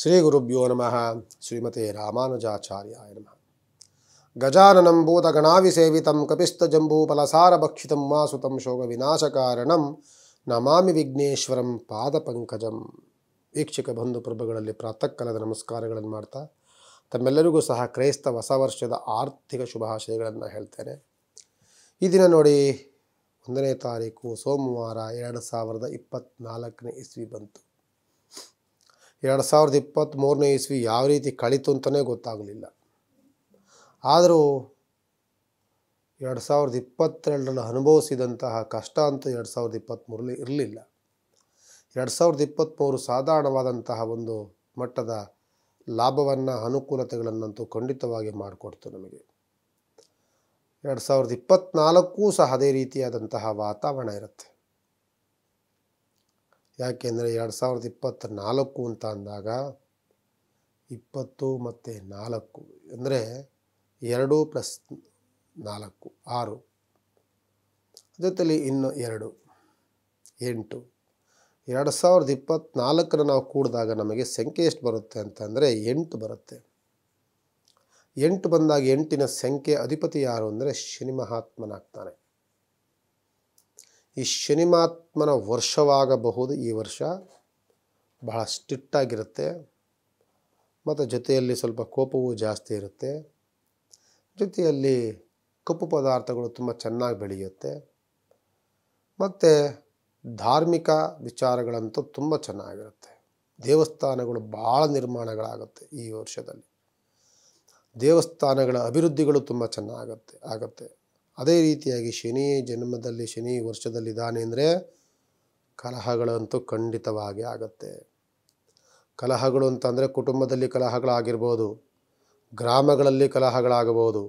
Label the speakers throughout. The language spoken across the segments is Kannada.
Speaker 1: ಶ್ರೀ ಗುರುಭ್ಯೋ ನಮಃ ಶ್ರೀಮತಿ ರಾಮಾನುಜಾಚಾರ್ಯಾಯ ನಮಃ ಗಜಾನನಂ ಭೂತಗಣಾವಿಸೇವಿತಂ ಕಪಿಸ್ತಜಂಬೂಫಲಸಾರಭಕ್ಷಿತಂ ಮಾಸುತಂ ಶೋಕವಿನಾಶಕಾರಣಂ ನಮಾಮಿ ವಿಘ್ನೇಶ್ವರಂ ಪಾದಪಂಕಜಂ ವೀಕ್ಷಕ ಬಂಧು ಪ್ರಭುಗಳಲ್ಲಿ ಪ್ರಾತಃಕಾಲದ ನಮಸ್ಕಾರಗಳನ್ನು ಮಾಡ್ತಾ ತಮ್ಮೆಲ್ಲರಿಗೂ ಸಹ ಕ್ರೈಸ್ತ ಹೊಸ ವರ್ಷದ ಆರ್ಥಿಕ ಶುಭಾಶಯಗಳನ್ನು ಹೇಳ್ತೇನೆ ಈ ದಿನ ನೋಡಿ ಒಂದನೇ ತಾರೀಕು ಸೋಮವಾರ ಎರಡು ಸಾವಿರದ ಇಪ್ಪತ್ತ್ನಾಲ್ಕನೇ ಇಸ್ವಿ ಬಂತು ಎರಡು ಸಾವಿರದ ಇಪ್ಪತ್ತ್ಮೂರನೇ ಇಸ್ವಿ ಯಾವ ರೀತಿ ಕಳೀತು ಅಂತಲೇ ಗೊತ್ತಾಗಲಿಲ್ಲ ಆದರೂ ಎರಡು ಸಾವಿರದ ಇಪ್ಪತ್ತೆರಡರಲ್ಲಿ ಅನುಭವಿಸಿದಂತಹ ಕಷ್ಟ ಅಂತ ಎರಡು ಸಾವಿರದ ಇಪ್ಪತ್ತ್ಮೂರಲ್ಲಿ ಇರಲಿಲ್ಲ ಎರಡು ಸಾವಿರದ ಇಪ್ಪತ್ತ್ಮೂರು ಸಾಧಾರಣವಾದಂತಹ ಒಂದು ಮಟ್ಟದ ಲಾಭವನ್ನು ಅನುಕೂಲತೆಗಳನ್ನಂತೂ ಖಂಡಿತವಾಗಿ ಮಾಡಿಕೊಡ್ತು ನಮಗೆ ಎರಡು ಸಾವಿರದ ಇಪ್ಪತ್ತ್ನಾಲ್ಕೂ ಸಹ ಅದೇ ರೀತಿಯಾದಂತಹ ವಾತಾವರಣ ಇರುತ್ತೆ ಯಾಕೆಂದರೆ ಎರಡು ಸಾವಿರದ ಇಪ್ಪತ್ತ ನಾಲ್ಕು ಅಂತ ಅಂದಾಗ ಇಪ್ಪತ್ತು ಮತ್ತು ನಾಲ್ಕು ಅಂದರೆ ಎರಡು ಪ್ಲಸ್ ನಾಲ್ಕು ಆರು ಜೊತೆಯಲ್ಲಿ ಇನ್ನು ಎರಡು ಎಂಟು ಎರಡು ಸಾವಿರದ ಇಪ್ಪತ್ತ್ನಾಲ್ಕನ್ನ ನಾವು ಕೂಡಿದಾಗ ನಮಗೆ ಸಂಖ್ಯೆ ಎಷ್ಟು ಬರುತ್ತೆ ಅಂತಂದರೆ ಎಂಟು ಬರುತ್ತೆ ಎಂಟು ಬಂದಾಗ ಎಂಟಿನ ಸಂಖ್ಯೆ ಅಧಿಪತಿ ಯಾರು ಅಂದರೆ ಶನಿ ಮಹಾತ್ಮನಾಗ್ತಾನೆ ಈ ಶನಿಮಾತ್ಮನ ವರ್ಷವಾಗಬಹುದು ಈ ವರ್ಷ ಬಹಳ ಸ್ಟಿಟ್ಟಾಗಿರುತ್ತೆ ಮತ್ತು ಜೊತೆಯಲ್ಲಿ ಸ್ವಲ್ಪ ಕೋಪವೂ ಜಾಸ್ತಿ ಇರುತ್ತೆ ಜೊತೆಯಲ್ಲಿ ಕಪ್ಪು ಪದಾರ್ಥಗಳು ತುಂಬ ಚೆನ್ನಾಗಿ ಬೆಳೆಯುತ್ತೆ ಮತ್ತು ಧಾರ್ಮಿಕ ವಿಚಾರಗಳಂತೂ ತುಂಬ ಚೆನ್ನಾಗಿರುತ್ತೆ ದೇವಸ್ಥಾನಗಳು ಭಾಳ ನಿರ್ಮಾಣಗಳಾಗುತ್ತೆ ಈ ವರ್ಷದಲ್ಲಿ ದೇವಸ್ಥಾನಗಳ ಅಭಿವೃದ್ಧಿಗಳು ತುಂಬ ಚೆನ್ನಾಗುತ್ತೆ ಆಗುತ್ತೆ ಅದೇ ರೀತಿಯಾಗಿ ಶನಿ ಜನ್ಮದಲ್ಲಿ ಶನಿ ವರ್ಷದಲ್ಲಿದ್ದಾನೆ ಅಂದರೆ ಕಲಹಗಳಂತೂ ಖಂಡಿತವಾಗಿ ಆಗುತ್ತೆ ಕಲಹಗಳು ಅಂತಂದರೆ ಕುಟುಂಬದಲ್ಲಿ ಕಲಹಗಳಾಗಿರ್ಬೋದು ಗ್ರಾಮಗಳಲ್ಲಿ ಕಲಹಗಳಾಗಬಹುದು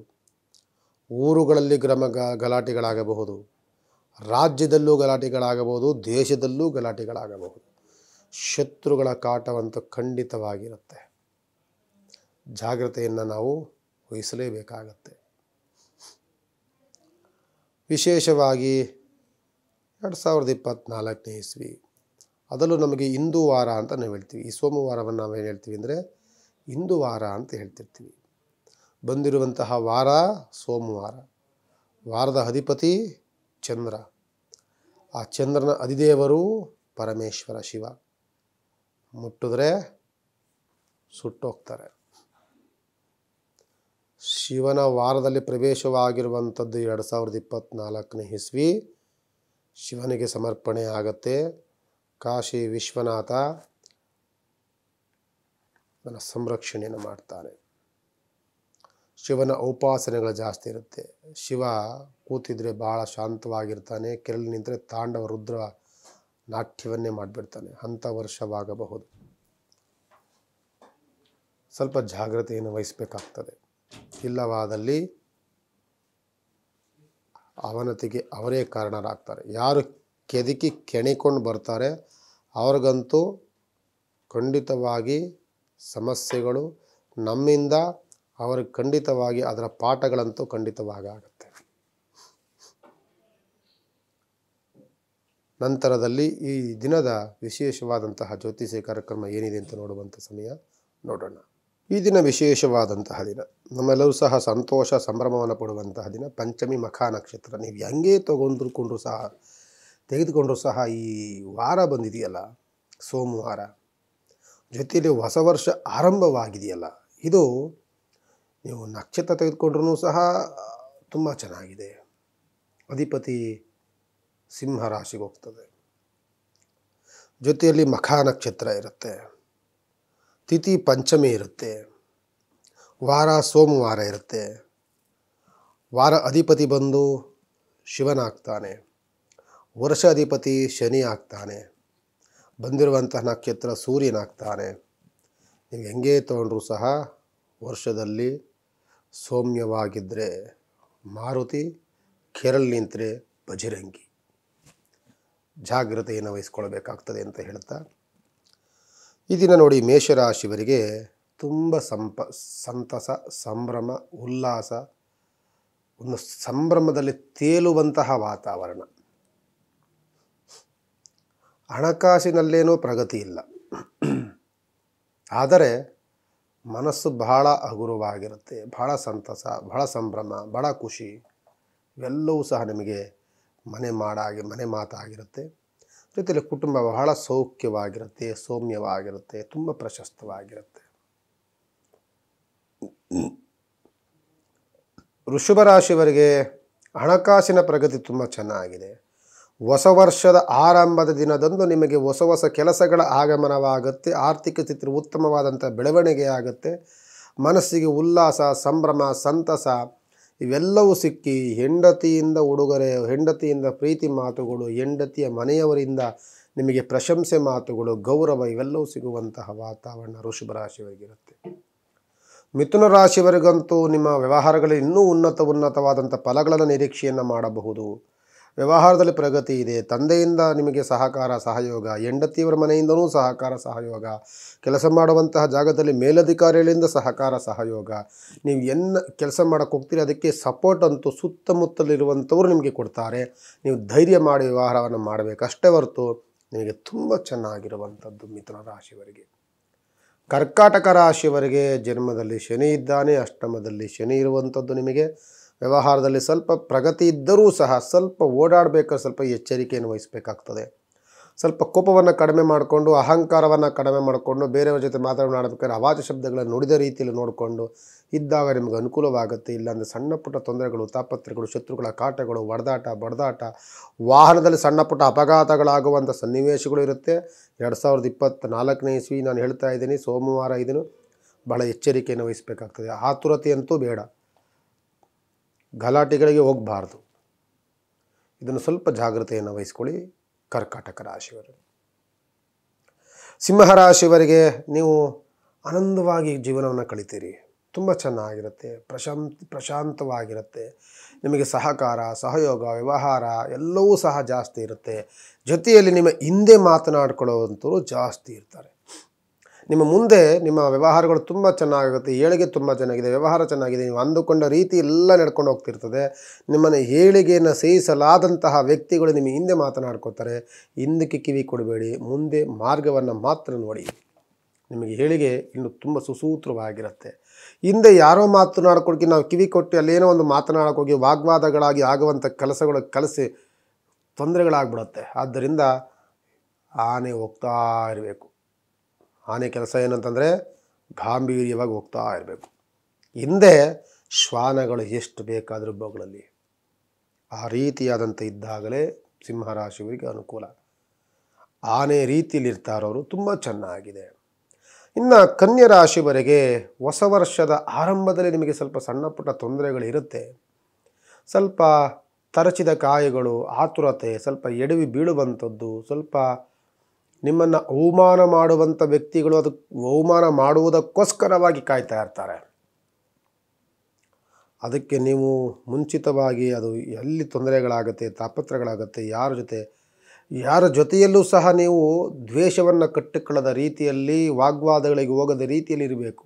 Speaker 1: ಊರುಗಳಲ್ಲಿ ಗ್ರಾಮ ಗಲಾಟೆಗಳಾಗಬಹುದು ರಾಜ್ಯದಲ್ಲೂ ಗಲಾಟೆಗಳಾಗಬಹುದು ದೇಶದಲ್ಲೂ ಗಲಾಟೆಗಳಾಗಬಹುದು ಶತ್ರುಗಳ ಕಾಟವಂತೂ ಖಂಡಿತವಾಗಿರುತ್ತೆ ಜಾಗ್ರತೆಯನ್ನು ನಾವು ವಹಿಸಲೇಬೇಕಾಗತ್ತೆ ವಿಶೇಷವಾಗಿ ಎರಡು ಸಾವಿರದ ಇಪ್ಪತ್ತ್ನಾಲ್ಕನೇ ಇಸ್ವಿ ಅದರಲ್ಲೂ ನಮಗೆ ಹಿಂದೂ ವಾರ ಅಂತ ನಾವು ಹೇಳ್ತೀವಿ ಈ ಸೋಮವಾರವನ್ನು ನಾವು ಏನು ಹೇಳ್ತೀವಿ ಅಂದರೆ ಹಿಂದೂ ವಾರ ಅಂತ ಹೇಳ್ತಿರ್ತೀವಿ ಬಂದಿರುವಂತಹ ವಾರ ಸೋಮವಾರ ವಾರದ ಅಧಿಪತಿ ಚಂದ್ರ ಆ ಚಂದ್ರನ ಅಧಿದೇವರು ಪರಮೇಶ್ವರ ಶಿವ ಮುಟ್ಟಿದ್ರೆ ಸುಟ್ಟೋಗ್ತಾರೆ ಶಿವನ ವಾರದಲ್ಲಿ ಪ್ರವೇಶವಾಗಿರುವಂಥದ್ದು ಎರಡು ಸಾವಿರದ ಇಪ್ಪತ್ತ್ನಾಲ್ಕನೇ ಇಸ್ವಿ ಶಿವನಿಗೆ ಸಮರ್ಪಣೆ ಆಗತ್ತೆ ಕಾಶಿ ವಿಶ್ವನಾಥ ನನ್ನ ಸಂರಕ್ಷಣೆಯನ್ನು ಮಾಡ್ತಾನೆ ಶಿವನ ಉಪಾಸನೆಗಳು ಜಾಸ್ತಿ ಇರುತ್ತೆ ಶಿವ ಕೂತಿದ್ರೆ ಭಾಳ ಶಾಂತವಾಗಿರ್ತಾನೆ ಕೆರಳಿ ನಿಂತರೆ ತಾಂಡವ ರುದ್ರ ನಾಟ್ಯವನ್ನೇ ಮಾಡಿಬಿಡ್ತಾನೆ ಅಂಥ ವರ್ಷವಾಗಬಹುದು ಸ್ವಲ್ಪ ಜಾಗ್ರತೆಯನ್ನು ವಹಿಸಬೇಕಾಗ್ತದೆ ಇಲ್ಲವಾದಲ್ಲಿ ಅವನತಿಗೆ ಅವರೇ ಕಾರಣರಾಗ್ತಾರೆ ಯಾರು ಕೆದಕಿ ಕೆಣಿಕೊಂಡು ಬರ್ತಾರೆ ಅವ್ರಿಗಂತೂ ಖಂಡಿತವಾಗಿ ಸಮಸ್ಯೆಗಳು ನಮ್ಮಿಂದ ಅವ್ರಿಗೆ ಖಂಡಿತವಾಗಿ ಅದರ ಪಾಠಗಳಂತೂ ಖಂಡಿತವಾಗಿ ಆಗುತ್ತೆ ನಂತರದಲ್ಲಿ ಈ ದಿನದ ವಿಶೇಷವಾದಂತಹ ಜ್ಯೋತಿಷ್ಯ ಕಾರ್ಯಕ್ರಮ ಏನಿದೆ ಅಂತ ನೋಡುವಂಥ ಸಮಯ ನೋಡೋಣ ಈ ದಿನ ವಿಶೇಷವಾದಂತಹ ದಿನ ನಮ್ಮೆಲ್ಲರೂ ಸಹ ಸಂತೋಷ ಸಂಭ್ರಮವನ್ನು ಪಡುವಂತಹ ದಿನ ಪಂಚಮಿ ಮಖಾ ನಕ್ಷತ್ರ ನೀವು ಹೆಂಗೆ ತೊಗೊಂಡ್ಕೊಂಡ್ರು ಸಹ ತೆಗೆದುಕೊಂಡ್ರು ಸಹ ಈ ವಾರ ಬಂದಿದೆಯಲ್ಲ ಸೋಮವಾರ ಜೊತೆಯಲ್ಲಿ ಹೊಸ ವರ್ಷ ಆರಂಭವಾಗಿದೆಯಲ್ಲ ಇದು ನೀವು ನಕ್ಷತ್ರ ತೆಗೆದುಕೊಂಡ್ರೂ ಸಹ ತುಂಬ ಚೆನ್ನಾಗಿದೆ ಅಧಿಪತಿ ಸಿಂಹ ರಾಶಿಗೆ ಹೋಗ್ತದೆ ಜೊತೆಯಲ್ಲಿ ಮಖಾ ನಕ್ಷತ್ರ ಇರುತ್ತೆ ತಿಥಿ ಪಂಚಮಿ ಇರುತ್ತೆ ವಾರ ಸೋಮವಾರ ಇರುತ್ತೆ ವಾರ ಅಧಿಪತಿ ಬಂದು ಶಿವನಾಗ್ತಾನೆ ವರ್ಷ ಅಧಿಪತಿ ಶನಿ ಆಗ್ತಾನೆ ಬಂದಿರುವಂತಹ ನಕ್ಷತ್ರ ಸೂರ್ಯನಾಗ್ತಾನೆ ನೀವು ಹೆಂಗೆ ತೊಗೊಂಡ್ರೂ ಸಹ ವರ್ಷದಲ್ಲಿ ಸೌಮ್ಯವಾಗಿದ್ದರೆ ಮಾರುತಿ ಕೆರಲ್ ನಿಂತರೆ ಬಜರಂಗಿ ಜಾಗ್ರತೆಯನ್ನು ವಹಿಸ್ಕೊಳ್ಬೇಕಾಗ್ತದೆ ಅಂತ ಹೇಳ್ತಾ ಈ ದಿನ ನೋಡಿ ಮೇಷರಾಶಿವರಿಗೆ ತುಂಬ ಸಂಪ ಸಂತಸ ಸಂಭ್ರಮ ಉಲ್ಲಾಸ ಒಂದು ಸಂಭ್ರಮದಲ್ಲಿ ತೇಲುವಂತಹ ವಾತಾವರಣ ಹಣಕಾಸಿನಲ್ಲೇನೂ ಪ್ರಗತಿ ಇಲ್ಲ ಆದರೆ ಮನಸ್ಸು ಬಹಳ ಹಗುರವಾಗಿರುತ್ತೆ ಬಹಳ ಸಂತಸ ಬಹಳ ಸಂಭ್ರಮ ಬಹಳ ಖುಷಿ ಇವೆಲ್ಲವೂ ಸಹ ನಿಮಗೆ ಮನೆ ಮಾಡಾಗಿ ಮನೆ ಮಾತಾಗಿರುತ್ತೆ ಜೊತೆಯಲ್ಲಿ ಕುಟುಂಬ ಬಹಳ ಸೌಖ್ಯವಾಗಿರುತ್ತೆ ಸೌಮ್ಯವಾಗಿರುತ್ತೆ ತುಂಬ ಪ್ರಶಸ್ತವಾಗಿರುತ್ತೆ ಋಷಭ ರಾಶಿಯವರಿಗೆ ಹಣಕಾಸಿನ ಪ್ರಗತಿ ತುಂಬ ಚೆನ್ನಾಗಿದೆ ಹೊಸ ವರ್ಷದ ಆರಂಭದ ದಿನದಂದು ನಿಮಗೆ ಹೊಸ ಹೊಸ ಕೆಲಸಗಳ ಆಗಮನವಾಗುತ್ತೆ ಆರ್ಥಿಕ ಸ್ಥಿತಿ ಉತ್ತಮವಾದಂಥ ಆಗುತ್ತೆ ಮನಸ್ಸಿಗೆ ಉಲ್ಲಾಸ ಸಂಭ್ರಮ ಸಂತಸ ಇವೆಲ್ಲವೂ ಸಿಕ್ಕಿ ಹೆಂಡತಿಯಿಂದ ಉಡುಗೊರೆ ಹೆಂಡತಿಯಿಂದ ಪ್ರೀತಿ ಮಾತುಗಳು ಹೆಂಡತಿಯ ಮನೆಯವರಿಂದ ನಿಮಗೆ ಪ್ರಶಂಸೆ ಮಾತುಗಳು ಗೌರವ ಇವೆಲ್ಲವೂ ಸಿಗುವಂತಹ ವಾತಾವರಣ ಋಷಭ ರಾಶಿಯವರಿಗಿರುತ್ತೆ ಮಿಥುನ ರಾಶಿವರಿಗಂತೂ ನಿಮ್ಮ ವ್ಯವಹಾರಗಳಲ್ಲಿ ಇನ್ನೂ ಉನ್ನತ ಉನ್ನತವಾದಂಥ ಫಲಗಳನ್ನು ನಿರೀಕ್ಷೆಯನ್ನು ಮಾಡಬಹುದು ವ್ಯವಹಾರದಲ್ಲಿ ಪ್ರಗತಿ ಇದೆ ತಂದೆಯಿಂದ ನಿಮಗೆ ಸಹಕಾರ ಸಹಯೋಗ ಹೆಂಡತಿಯವರ ಮನೆಯಿಂದಲೂ ಸಹಕಾರ ಸಹಯೋಗ ಕೆಲಸ ಮಾಡುವಂತಹ ಜಾಗದಲ್ಲಿ ಮೇಲಧಿಕಾರಿಗಳಿಂದ ಸಹಕಾರ ಸಹಯೋಗ ನೀವು ಎನ್ನ ಕೆಲಸ ಮಾಡೋಕ್ಕೆ ಹೋಗ್ತೀರಿ ಅದಕ್ಕೆ ಸಪೋರ್ಟ್ ಅಂತೂ ಸುತ್ತಮುತ್ತಲಿರುವಂಥವ್ರು ನಿಮಗೆ ಕೊಡ್ತಾರೆ ನೀವು ಧೈರ್ಯ ಮಾಡಿ ವ್ಯವಹಾರವನ್ನು ಮಾಡಬೇಕಷ್ಟೇ ಹೊರತು ನಿಮಗೆ ತುಂಬ ಚೆನ್ನಾಗಿರುವಂಥದ್ದು ಮಿಥುನ ರಾಶಿಯವರಿಗೆ ಕರ್ಕಾಟಕ ರಾಶಿಯವರಿಗೆ ಜನ್ಮದಲ್ಲಿ ಶನಿ ಇದ್ದಾನೆ ಅಷ್ಟಮದಲ್ಲಿ ಶನಿ ಇರುವಂಥದ್ದು ನಿಮಗೆ ವ್ಯವಹಾರದಲ್ಲಿ ಸ್ವಲ್ಪ ಪ್ರಗತಿ ಇದ್ದರೂ ಸಹ ಸ್ವಲ್ಪ ಓಡಾಡಬೇಕಾದ್ರೆ ಸ್ವಲ್ಪ ಎಚ್ಚರಿಕೆಯನ್ನು ವಹಿಸಬೇಕಾಗ್ತದೆ ಸ್ವಲ್ಪ ಕೋಪವನ್ನು ಕಡಿಮೆ ಮಾಡಿಕೊಂಡು ಅಹಂಕಾರವನ್ನು ಕಡಿಮೆ ಮಾಡಿಕೊಂಡು ಬೇರೆಯವ್ರ ಜೊತೆ ಮಾತಾಡಬೇಕಾದ್ರೆ ಅವಾಚ ಶಬ್ದಗಳನ್ನು ನುಡಿದ ರೀತಿಯಲ್ಲಿ ನೋಡಿಕೊಂಡು ಇದ್ದಾಗ ನಿಮಗೆ ಅನುಕೂಲವಾಗುತ್ತೆ ಇಲ್ಲಾಂದರೆ ಸಣ್ಣ ಪುಟ್ಟ ತೊಂದರೆಗಳು ತಾಪತ್ರೆಗಳು ಶತ್ರುಗಳ ಕಾಟಗಳು ಒಡೆದಾಟ ಬಡದಾಟ ವಾಹನದಲ್ಲಿ ಸಣ್ಣ ಪುಟ್ಟ ಅಪಘಾತಗಳಾಗುವಂಥ ಸನ್ನಿವೇಶಗಳು ಇರುತ್ತೆ ಎರಡು ಸಾವಿರದ ಇಪ್ಪತ್ತ ನಾಲ್ಕನೇ ಇಸ್ವಿ ನಾನು ಹೇಳ್ತಾ ಇದ್ದೀನಿ ಸೋಮವಾರ ಇದನ್ನು ಭಾಳ ಎಚ್ಚರಿಕೆಯನ್ನು ವಹಿಸಬೇಕಾಗ್ತದೆ ಆತುರತೆಯಂತೂ ಬೇಡ ಗಲಾಟೆಗಳಿಗೆ ಹೋಗಬಾರ್ದು ಇದನ್ನು ಸ್ವಲ್ಪ ಜಾಗ್ರತೆಯನ್ನು ವಹಿಸ್ಕೊಳ್ಳಿ ಕರ್ಕಾಟಕ ರಾಶಿಯವರು ಸಿಂಹರಾಶಿಯವರಿಗೆ ನೀವು ಆನಂದವಾಗಿ ಜೀವನವನ್ನು ಕಳಿತೀರಿ ತುಂಬ ಚೆನ್ನಾಗಿರುತ್ತೆ ಪ್ರಶಾಂತ ಪ್ರಶಾಂತವಾಗಿರುತ್ತೆ ನಿಮಗೆ ಸಹಕಾರ ಸಹಯೋಗ ವ್ಯವಹಾರ ಎಲ್ಲವೂ ಸಹ ಜಾಸ್ತಿ ಇರುತ್ತೆ ಜೊತೆಯಲ್ಲಿ ನಿಮ್ಮ ಹಿಂದೆ ಮಾತನಾಡ್ಕೊಳ್ಳೋವಂಥವ್ರು ಜಾಸ್ತಿ ಇರ್ತಾರೆ ನಿಮ್ಮ ಮುಂದೆ ನಿಮ್ಮ ವ್ಯವಹಾರಗಳು ತುಂಬ ಚೆನ್ನಾಗುತ್ತೆ ಏಳಿಗೆ ತುಂಬ ಚೆನ್ನಾಗಿದೆ ವ್ಯವಹಾರ ಚೆನ್ನಾಗಿದೆ ನೀವು ಅಂದುಕೊಂಡ ರೀತಿ ಎಲ್ಲ ನಡ್ಕೊಂಡು ಹೋಗ್ತಿರ್ತದೆ ನಿಮ್ಮನ್ನು ಏಳಿಗೆಯನ್ನು ಸಹಿಸಲಾದಂತಹ ವ್ಯಕ್ತಿಗಳು ನಿಮಗೆ ಹಿಂದೆ ಮಾತನಾಡ್ಕೋತಾರೆ ಹಿಂದಕ್ಕೆ ಕಿವಿ ಕೊಡಬೇಡಿ ಮುಂದೆ ಮಾರ್ಗವನ್ನು ಮಾತ್ರ ನೋಡಿ ನಿಮಗೆ ಹೇಳಿಗೆ ಇನ್ನು ತುಂಬ ಸುಸೂತ್ರವಾಗಿರುತ್ತೆ ಹಿಂದೆ ಯಾರೋ ಮಾತನಾಡ್ಕೊಡ್ಕಿ ನಾವು ಕಿವಿ ಕೊಟ್ಟು ಅಲ್ಲೇನೋ ಒಂದು ಮಾತನಾಡೋಕ್ಕೋಗಿ ವಾಗ್ವಾದಗಳಾಗಿ ಆಗುವಂಥ ಕೆಲಸಗಳು ಕಲಸಿ ತೊಂದರೆಗಳಾಗ್ಬಿಡುತ್ತೆ ಆದ್ದರಿಂದ ಆನೆ ಹೋಗ್ತಾ ಇರಬೇಕು ಆನೆ ಕೆಲಸ ಏನಂತಂದರೆ ಗಾಂಭೀರ್ಯವಾಗಿ ಹೋಗ್ತಾ ಇರಬೇಕು ಹಿಂದೆ ಶ್ವಾನಗಳು ಎಷ್ಟು ಬೇಕಾದರೂ ಬೊಗಳಲ್ಲಿ ಆ ರೀತಿಯಾದಂಥ ಇದ್ದಾಗಲೇ ಸಿಂಹರಾಶಿಯವರಿಗೆ ಅನುಕೂಲ ಆನೆ ಇರೋರು ತುಂಬ ಚೆನ್ನಾಗಿದೆ ಇನ್ನು ಕನ್ಯಾ ರಾಶಿವರೆಗೆ ಹೊಸ ವರ್ಷದ ಆರಂಭದಲ್ಲಿ ನಿಮಗೆ ಸ್ವಲ್ಪ ಸಣ್ಣ ಪುಟ್ಟ ತೊಂದರೆಗಳಿರುತ್ತೆ ಸ್ವಲ್ಪ ತರಚಿದ ಕಾಯಗಳು ಆತುರತೆ ಸ್ವಲ್ಪ ಎಡವಿ ಬೀಳುವಂಥದ್ದು ಸ್ವಲ್ಪ ನಿಮ್ಮನ್ನು ಅವಮಾನ ಮಾಡುವಂಥ ವ್ಯಕ್ತಿಗಳು ಅದಕ್ಕೆ ಅವಮಾನ ಮಾಡುವುದಕ್ಕೋಸ್ಕರವಾಗಿ ಕಾಯ್ತಾ ಇರ್ತಾರೆ ಅದಕ್ಕೆ ನೀವು ಮುಂಚಿತವಾಗಿ ಅದು ಎಲ್ಲಿ ತೊಂದರೆಗಳಾಗುತ್ತೆ ತಾಪತ್ರಗಳಾಗುತ್ತೆ ಯಾರ ಜೊತೆ ಯಾರ ಜೊತೆಯಲ್ಲೂ ಸಹ ನೀವು ದ್ವೇಷವನ್ನು ಕಟ್ಟಿಕೊಳ್ಳದ ರೀತಿಯಲ್ಲಿ ವಾಗ್ವಾದಗಳಿಗೆ ಹೋಗದ ರೀತಿಯಲ್ಲಿ ಇರಬೇಕು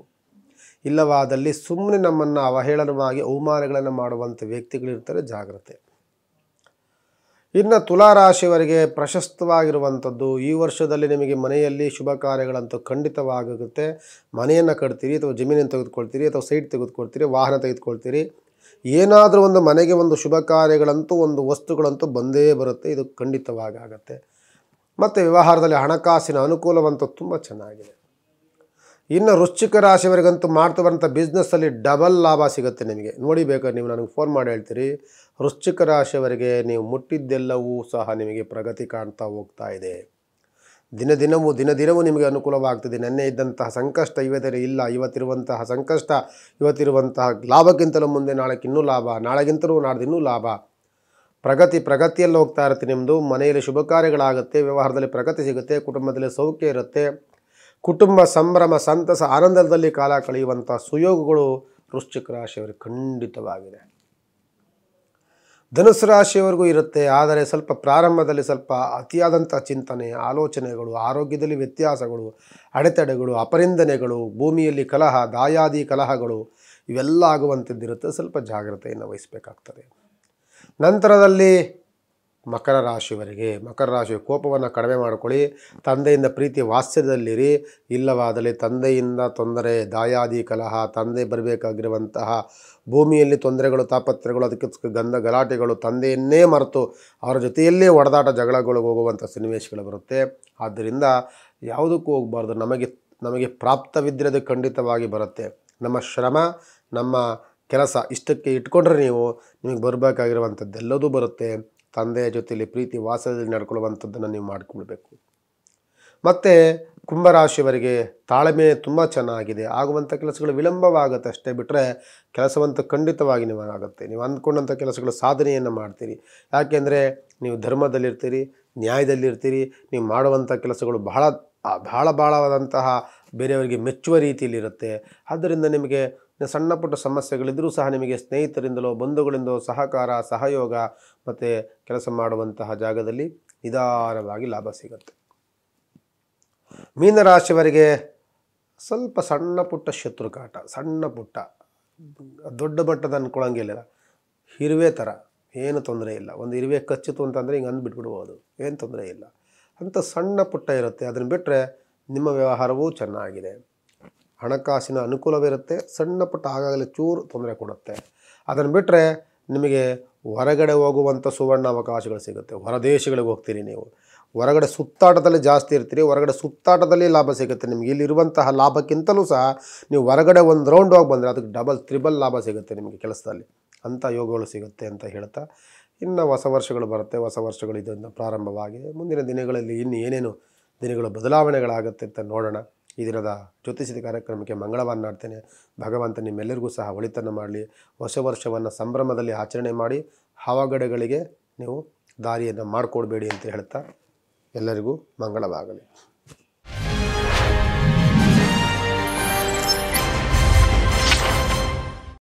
Speaker 1: ಇಲ್ಲವಾದಲ್ಲಿ ಸುಮ್ಮನೆ ನಮ್ಮನ್ನು ಅವಹೇಳನವಾಗಿ ಅವಮಾನಗಳನ್ನು ಮಾಡುವಂಥ ವ್ಯಕ್ತಿಗಳಿರ್ತಾರೆ ಜಾಗ್ರತೆ ಇನ್ನು ತುಲಾರಾಶಿಯವರಿಗೆ ಪ್ರಶಸ್ತವಾಗಿರುವಂಥದ್ದು ಈ ವರ್ಷದಲ್ಲಿ ನಿಮಗೆ ಮನೆಯಲ್ಲಿ ಶುಭ ಕಾರ್ಯಗಳಂತೂ ಖಂಡಿತವಾಗುತ್ತೆ ಮನೆಯನ್ನು ಕಟ್ತೀರಿ ಅಥವಾ ಜಮೀನನ್ನು ತೆಗೆದುಕೊಳ್ತೀರಿ ಅಥವಾ ಸೈಟ್ ತೆಗೆದುಕೊಳ್ತೀರಿ ವಾಹನ ತೆಗೆದುಕೊಳ್ತೀರಿ ಏನಾದರೂ ಒಂದು ಮನೆಗೆ ಒಂದು ಶುಭ ಕಾರ್ಯಗಳಂತೂ ಒಂದು ವಸ್ತುಗಳಂತೂ ಬಂದೇ ಬರುತ್ತೆ ಇದು ಖಂಡಿತವಾಗಿ ಆಗುತ್ತೆ ಮತ್ತು ವ್ಯವಹಾರದಲ್ಲಿ ಹಣಕಾಸಿನ ಅನುಕೂಲವಂತೂ ತುಂಬ ಚೆನ್ನಾಗಿದೆ ಇನ್ನು ವೃಶ್ಚಿಕ ರಾಶಿಯವರಿಗಂತೂ ಮಾಡ್ತಾ ಬರೋಂಥ ಬಿಸ್ನೆಸ್ಸಲ್ಲಿ ಡಬಲ್ ಲಾಭ ಸಿಗುತ್ತೆ ನಿಮಗೆ ನೋಡಿ ಬೇಕಾದ್ರೆ ನೀವು ನನಗೆ ಫೋನ್ ಮಾಡಿ ಹೇಳ್ತೀರಿ ವೃಶ್ಚಿಕ ರಾಶಿಯವರಿಗೆ ನೀವು ಮುಟ್ಟಿದ್ದೆಲ್ಲವೂ ಸಹ ನಿಮಗೆ ಪ್ರಗತಿ ಕಾಣ್ತಾ ಹೋಗ್ತಾ ಇದೆ ದಿನ ದಿನವೂ ದಿನ ದಿನವೂ ನಿಮಗೆ ಅನುಕೂಲವಾಗ್ತದೆ ನೆನ್ನೆ ಇದ್ದಂತಹ ಸಂಕಷ್ಟ ಇವತ್ತೇ ಇಲ್ಲ ಇವತ್ತಿರುವಂತಹ ಸಂಕಷ್ಟ ಇವತ್ತಿರುವಂತಹ ಲಾಭಕ್ಕಿಂತಲೂ ಮುಂದೆ ನಾಳೆಗೆ ಇನ್ನೂ ಲಾಭ ನಾಳೆಗಿಂತಲೂ ಇನ್ನೂ ಲಾಭ ಪ್ರಗತಿ ಪ್ರಗತಿಯಲ್ಲಿ ಹೋಗ್ತಾ ಇರುತ್ತೆ ನಿಮ್ಮದು ಮನೆಯಲ್ಲಿ ಶುಭ ಕಾರ್ಯಗಳಾಗುತ್ತೆ ವ್ಯವಹಾರದಲ್ಲಿ ಪ್ರಗತಿ ಸಿಗುತ್ತೆ ಕುಟುಂಬದಲ್ಲಿ ಸೌಖ್ಯ ಇರುತ್ತೆ ಕುಟುಂಬ ಸಂಭ್ರಮ ಸಂತಸ ಆನಂದದಲ್ಲಿ ಕಾಲ ಕಳೆಯುವಂಥ ಸುಯೋಗಗಳು ವೃಶ್ಚಿಕ ರಾಶಿಯವರಿಗೆ ಖಂಡಿತವಾಗಿದೆ ಧನುಸು ರಾಶಿಯವರೆಗೂ ಇರುತ್ತೆ ಆದರೆ ಸ್ವಲ್ಪ ಪ್ರಾರಂಭದಲ್ಲಿ ಸ್ವಲ್ಪ ಅತಿಯಾದಂಥ ಚಿಂತನೆ ಆಲೋಚನೆಗಳು ಆರೋಗ್ಯದಲ್ಲಿ ವ್ಯತ್ಯಾಸಗಳು ಅಡೆತಡೆಗಳು ಅಪರಿಂದನೆಗಳು ಭೂಮಿಯಲ್ಲಿ ಕಲಹ ದಾಯಾದಿ ಕಲಹಗಳು ಇವೆಲ್ಲ ಆಗುವಂಥದ್ದಿರುತ್ತೆ ಸ್ವಲ್ಪ ಜಾಗ್ರತೆಯನ್ನು ವಹಿಸಬೇಕಾಗ್ತದೆ ನಂತರದಲ್ಲಿ ಮಕರ ರಾಶಿಯವರಿಗೆ ಮಕರ ರಾಶಿಯ ಕೋಪವನ್ನು ಕಡಿಮೆ ಮಾಡಿಕೊಳ್ಳಿ ತಂದೆಯಿಂದ ಪ್ರೀತಿ ವಾಸ್ಯದಲ್ಲಿರಿ ಇಲ್ಲವಾದಲ್ಲಿ ತಂದೆಯಿಂದ ತೊಂದರೆ ದಾಯಾದಿ ಕಲಹ ತಂದೆ ಬರಬೇಕಾಗಿರುವಂತಹ ಭೂಮಿಯಲ್ಲಿ ತೊಂದರೆಗಳು ತಾಪತ್ರಗಳು ಅದಕ್ಕೆ ಗಂಧ ಗಲಾಟೆಗಳು ತಂದೆಯನ್ನೇ ಮರೆತು ಅವರ ಜೊತೆಯಲ್ಲೇ ಒಡೆದಾಟ ಜಗಳಗಳು ಹೋಗುವಂಥ ಸನ್ನಿವೇಶಗಳು ಬರುತ್ತೆ ಆದ್ದರಿಂದ ಯಾವುದಕ್ಕೂ ಹೋಗಬಾರ್ದು ನಮಗೆ ನಮಗೆ ಪ್ರಾಪ್ತವಿದ್ದರೆ ಅದು ಖಂಡಿತವಾಗಿ ಬರುತ್ತೆ ನಮ್ಮ ಶ್ರಮ ನಮ್ಮ ಕೆಲಸ ಇಷ್ಟಕ್ಕೆ ಇಟ್ಕೊಂಡ್ರೆ ನೀವು ನಿಮಗೆ ಬರಬೇಕಾಗಿರುವಂಥದ್ದೆಲ್ಲದೂ ಬರುತ್ತೆ ತಂದೆಯ ಜೊತೆಯಲ್ಲಿ ಪ್ರೀತಿ ವಾಸದಲ್ಲಿ ನಡ್ಕೊಳ್ಳುವಂಥದ್ದನ್ನು ನೀವು ಮಾಡಿಕೊಳ್ಬೇಕು ಮತ್ತು ಕುಂಭರಾಶಿಯವರಿಗೆ ತಾಳ್ಮೆ ತುಂಬ ಚೆನ್ನಾಗಿದೆ ಆಗುವಂಥ ಕೆಲಸಗಳು ವಿಳಂಬವಾಗುತ್ತೆ ಅಷ್ಟೇ ಬಿಟ್ಟರೆ ಕೆಲಸವಂತೂ ಖಂಡಿತವಾಗಿ ನಿಮಗೆ ಆಗುತ್ತೆ ನೀವು ಅಂದ್ಕೊಂಡಂಥ ಕೆಲಸಗಳು ಸಾಧನೆಯನ್ನು ಮಾಡ್ತೀರಿ ಯಾಕೆಂದರೆ ನೀವು ಧರ್ಮದಲ್ಲಿರ್ತೀರಿ ನ್ಯಾಯದಲ್ಲಿರ್ತೀರಿ ನೀವು ಮಾಡುವಂಥ ಕೆಲಸಗಳು ಬಹಳ ಬಹಳ ಭಾಳವಾದಂತಹ ಬೇರೆಯವರಿಗೆ ಮೆಚ್ಚುವ ರೀತಿಯಲ್ಲಿರುತ್ತೆ ಆದ್ದರಿಂದ ನಿಮಗೆ ಸಣ್ಣ ಪುಟ್ಟ ಸಮಸ್ಯೆಗಳಿದ್ದರೂ ಸಹ ನಿಮಗೆ ಸ್ನೇಹಿತರಿಂದಲೋ ಬಂಧುಗಳಿಂದಲೋ ಸಹಕಾರ ಸಹಯೋಗ ಮತ್ತು ಕೆಲಸ ಮಾಡುವಂತಹ ಜಾಗದಲ್ಲಿ ನಿಧಾನವಾಗಿ ಲಾಭ ಸಿಗುತ್ತೆ ಮೀನರಾಶಿಯವರಿಗೆ ಸ್ವಲ್ಪ ಸಣ್ಣ ಪುಟ್ಟ ಶತ್ರು ಕಾಟ ಸಣ್ಣ ಪುಟ್ಟ ದೊಡ್ಡ ಮಟ್ಟದ ಅನ್ಕೊಳ್ಳೋಂಗಿಲ್ಲ ಇರುವೆ ಥರ ಏನು ತೊಂದರೆ ಇಲ್ಲ ಒಂದು ಇರುವೆ ಕಚ್ಚಿತು ಅಂತಂದರೆ ಹಿಂಗೆ ಅಂದ್ಬಿಟ್ಬಿಡ್ಬೋದು ಏನು ತೊಂದರೆ ಇಲ್ಲ ಅಂಥ ಸಣ್ಣ ಪುಟ್ಟ ಇರುತ್ತೆ ಅದನ್ನು ಬಿಟ್ಟರೆ ನಿಮ್ಮ ವ್ಯವಹಾರವೂ ಚೆನ್ನಾಗಿದೆ ಹಣಕಾಸಿನ ಅನುಕೂಲವಿರುತ್ತೆ ಸಣ್ಣ ಪುಟ್ಟ ಆಗಾಗಲೇ ಚೂರು ತೊಂದರೆ ಕೊಡುತ್ತೆ ಅದನ್ನು ಬಿಟ್ಟರೆ ನಿಮಗೆ ಹೊರಗಡೆ ಹೋಗುವಂಥ ಸುವರ್ಣ ಅವಕಾಶಗಳು ಸಿಗುತ್ತೆ ಹೊರದೇಶಗಳಿಗೆ ಹೋಗ್ತೀರಿ ನೀವು ಹೊರಗಡೆ ಸುತ್ತಾಟದಲ್ಲಿ ಜಾಸ್ತಿ ಇರ್ತೀರಿ ಹೊರಗಡೆ ಸುತ್ತಾಟದಲ್ಲಿ ಲಾಭ ಸಿಗುತ್ತೆ ನಿಮಗೆ ಇಲ್ಲಿರುವಂತಹ ಲಾಭಕ್ಕಿಂತಲೂ ಸಹ ನೀವು ಹೊರಗಡೆ ಒಂದು ರೌಂಡ್ ಹೋಗಿ ಬಂದರೆ ಅದಕ್ಕೆ ಡಬಲ್ ತ್ರಿಬಲ್ ಲಾಭ ಸಿಗುತ್ತೆ ನಿಮಗೆ ಕೆಲಸದಲ್ಲಿ ಅಂಥ ಯೋಗಗಳು ಸಿಗುತ್ತೆ ಅಂತ ಹೇಳ್ತಾ ಇನ್ನು ಹೊಸ ವರ್ಷಗಳು ಬರುತ್ತೆ ಹೊಸ ವರ್ಷಗಳು ಇದರಿಂದ ಪ್ರಾರಂಭವಾಗಿ ಮುಂದಿನ ದಿನಗಳಲ್ಲಿ ಇನ್ನು ಏನೇನು ದಿನಗಳು ಬದಲಾವಣೆಗಳಾಗುತ್ತೆ ಅಂತ ನೋಡೋಣ ಈ ದಿನದ ಜ್ಯೋತಿಷದ ಕಾರ್ಯಕ್ರಮಕ್ಕೆ ಮಂಗಳವಾರ ನಾಡ್ತೇನೆ ಭಗವಂತ ನಿಮ್ಮೆಲ್ಲರಿಗೂ ಸಹ ಒಳಿತನ್ನು ಮಾಡಲಿ ಹೊಸ ವರ್ಷವನ್ನು ಸಂಭ್ರಮದಲ್ಲಿ ಆಚರಣೆ ಮಾಡಿ ಹವಗಡೆಗಳಿಗೆ ನೀವು ದಾರಿಯನ್ನು ಮಾಡಿಕೊಡ್ಬೇಡಿ ಅಂತ ಹೇಳ್ತಾ ಎಲ್ಲರಿಗೂ ಮಂಗಳವಾಗಲಿ